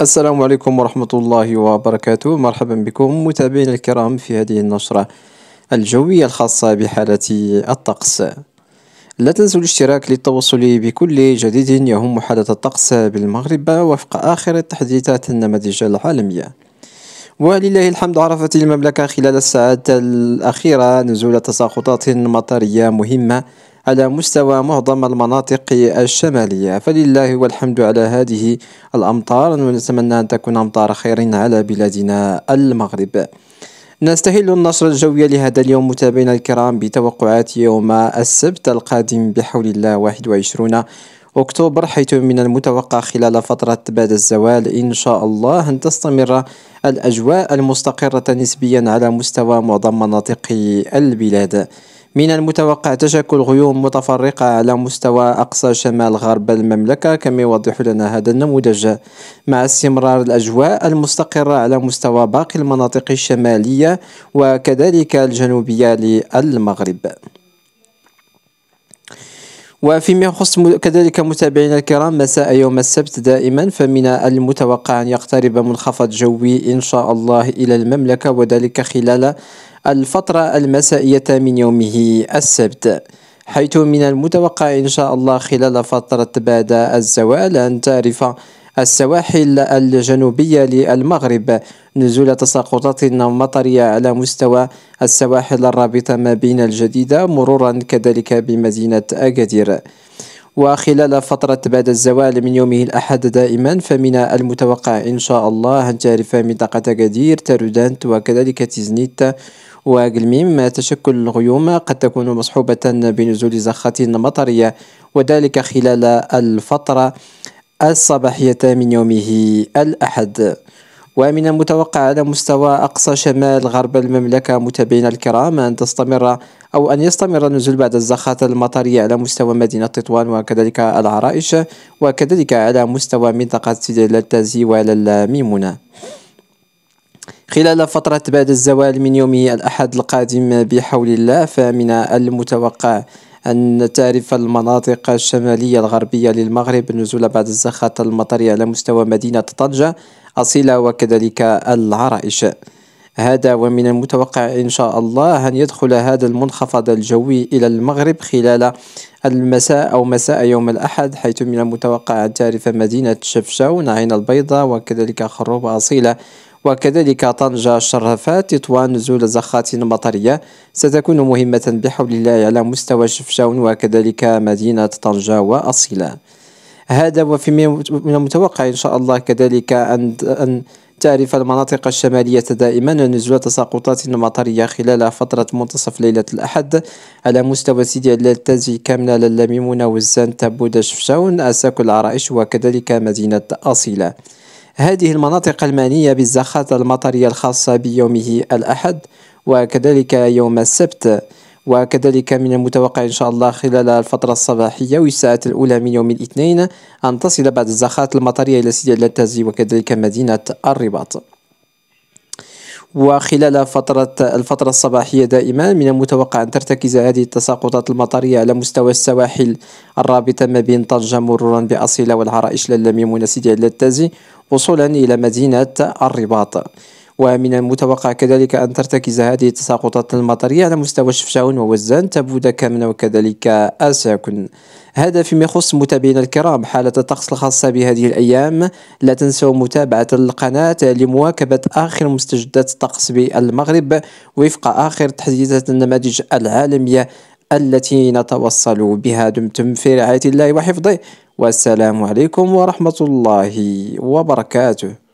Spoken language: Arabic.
السلام عليكم ورحمة الله وبركاته مرحبا بكم متابعينا الكرام في هذه النشرة الجوية الخاصة بحالة الطقس لا تنسوا الاشتراك للتوصل بكل جديد يهم حالة الطقس بالمغرب وفق آخر التحديثات النماذج العالمية ولله الحمد عرفت المملكة خلال الساعات الأخيرة نزول تساقطات مطرية مهمة على مستوى معظم المناطق الشمالية فلله والحمد على هذه الأمطار ونتمنى أن تكون أمطار خير على بلادنا المغرب نستهل النشر الجوية لهذا اليوم متابعينا الكرام بتوقعات يوم السبت القادم بحول الله 21 أكتوبر حيث من المتوقع خلال فترة بعد الزوال إن شاء الله أن تستمر الأجواء المستقرة نسبيا على مستوى معظم مناطق البلاد من المتوقع تشكل غيوم متفرقة على مستوى أقصى شمال غرب المملكة كما يوضح لنا هذا النموذج مع استمرار الأجواء المستقرة على مستوى باقي المناطق الشمالية وكذلك الجنوبية للمغرب وفيما يخص كذلك متابعينا الكرام مساء يوم السبت دائما فمن المتوقع أن يقترب منخفض جوي إن شاء الله إلى المملكة وذلك خلال الفترة المسائية من يومه السبت حيث من المتوقع إن شاء الله خلال فترة بعد الزوال أن تعرف السواحل الجنوبية للمغرب نزول تساقطات مطرية على مستوى السواحل الرابطة ما بين الجديدة مرورا كذلك بمدينة أكادير وخلال فترة بعد الزوال من يومه الأحد دائما فمن المتوقع إن شاء الله أن تعرف منطقة قدير ترودانت وكذلك تيزنيت وقلميم تشكل الغيوم قد تكون مصحوبة بنزول زخات مطرية وذلك خلال الفترة الصباحية من يومه الأحد ومن المتوقع على مستوى أقصى شمال غرب المملكة متابعينا الكرام أن تستمر أو أن يستمر النزول بعد الزخات المطرية على مستوى مدينة تطوان وكذلك العرائش وكذلك على مستوى منطقة التازي والميمونة خلال فترة بعد الزوال من يومه الأحد القادم بحول الله فمن المتوقع أن تعرف المناطق الشمالية الغربية للمغرب نزول بعد الزخات المطرية على مستوى مدينة طنجة أصيلة وكذلك العرائش هذا ومن المتوقع إن شاء الله أن يدخل هذا المنخفض الجوي إلى المغرب خلال المساء أو مساء يوم الأحد حيث من المتوقع أن تعرف مدينة شفشاون عين البيضاء وكذلك خروب أصيلة وكذلك طنجة شرفات تطوان نزول زخات مطرية ستكون مهمة بحول الله على مستوى شفشاون وكذلك مدينة طنجة وأصيلة هذا وفي من المتوقع إن شاء الله كذلك أن أن تعرف المناطق الشمالية دائما نزول تساقطات مطرية خلال فترة منتصف ليلة الأحد على مستوى سيدي التازي كاملة للميمونة والزان تبود شفشاون أساكو العرائش وكذلك مدينة أصيلة هذه المناطق المعنية بالزخات المطرية الخاصة بيومه الأحد وكذلك يوم السبت وكذلك من المتوقع إن شاء الله خلال الفترة الصباحية والساعات الأولى من يوم الاثنين أن تصل بعض الزخات المطرية إلى سيدي التازي وكذلك مدينة الرباط وخلال فترة الفترة الصباحية دائما من المتوقع أن ترتكز هذه التساقطات المطرية على مستوى السواحل الرابطة ما بين طنجة مرورا بأصيلة والعرائش للميمونة سيدي علا التازي وصولا إلى مدينة الرباط ومن المتوقع كذلك أن ترتكز هذه التساقطات المطرية على مستوى شفشاون ووزان تبودا كامنة وكذلك أساكن هذا فيما يخص متابعينا الكرام حالة الطقس الخاصة بهذه الأيام لا تنسوا متابعة القناة لمواكبة آخر مستجدات الطقس بالمغرب وفق آخر تحديثات النماذج العالمية التي نتوصل بها دمتم في رعاية الله وحفظه والسلام عليكم ورحمة الله وبركاته